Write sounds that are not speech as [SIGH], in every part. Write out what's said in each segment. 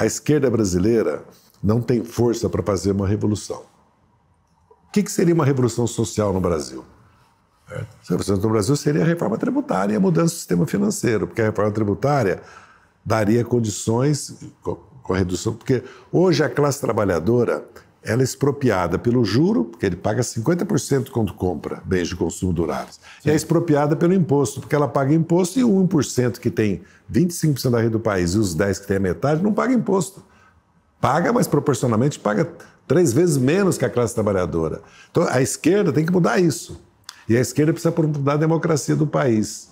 a esquerda brasileira não tem força para fazer uma revolução. O que, que, seria uma revolução social no Brasil? A é, revolução no Brasil seria a reforma tributária e a mudança do sistema financeiro, porque a reforma tributária daria condições com a redução, porque hoje a classe trabalhadora ela é expropriada pelo juro, porque ele paga 50% quando compra bens de consumo duráveis, e é expropriada pelo imposto, porque ela paga imposto e o 1% que tem 25% da rede do país e os 10% que tem a metade não paga imposto. Paga, mas proporcionalmente paga três vezes menos que a classe trabalhadora. Então a esquerda tem que mudar isso. E a esquerda precisa mudar a democracia do país.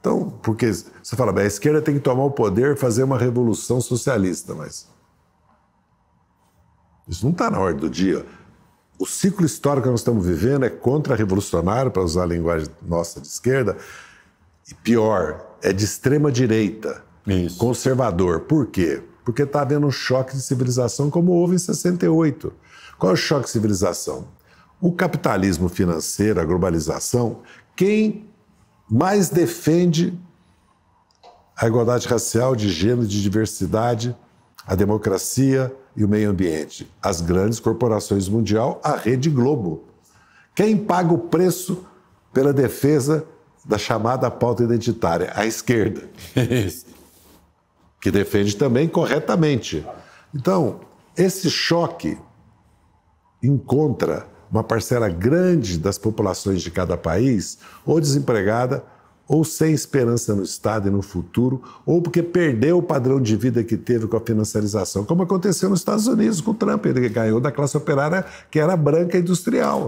Então, porque você fala, bem, a esquerda tem que tomar o poder, fazer uma revolução socialista, mas isso não está na ordem do dia. O ciclo histórico que nós estamos vivendo é contra-revolucionário, para usar a linguagem nossa de esquerda, e pior, é de extrema direita, conservador. Por quê? Porque está havendo um choque de civilização como houve em 68. Qual é o choque de civilização? O capitalismo financeiro, a globalização, quem mais defende a igualdade racial, de gênero, de diversidade a democracia e o meio ambiente, as grandes corporações mundial, a Rede Globo. Quem paga o preço pela defesa da chamada pauta identitária? A esquerda. [LAUGHS] que defende também corretamente. Então, esse choque encontra uma parcela grande das populações de cada país ou desempregada ou sem esperança no Estado e no futuro, ou porque perdeu o padrão de vida que teve com a financiarização, como aconteceu nos Estados Unidos com o Trump, ele ganhou da classe operária que era branca industrial.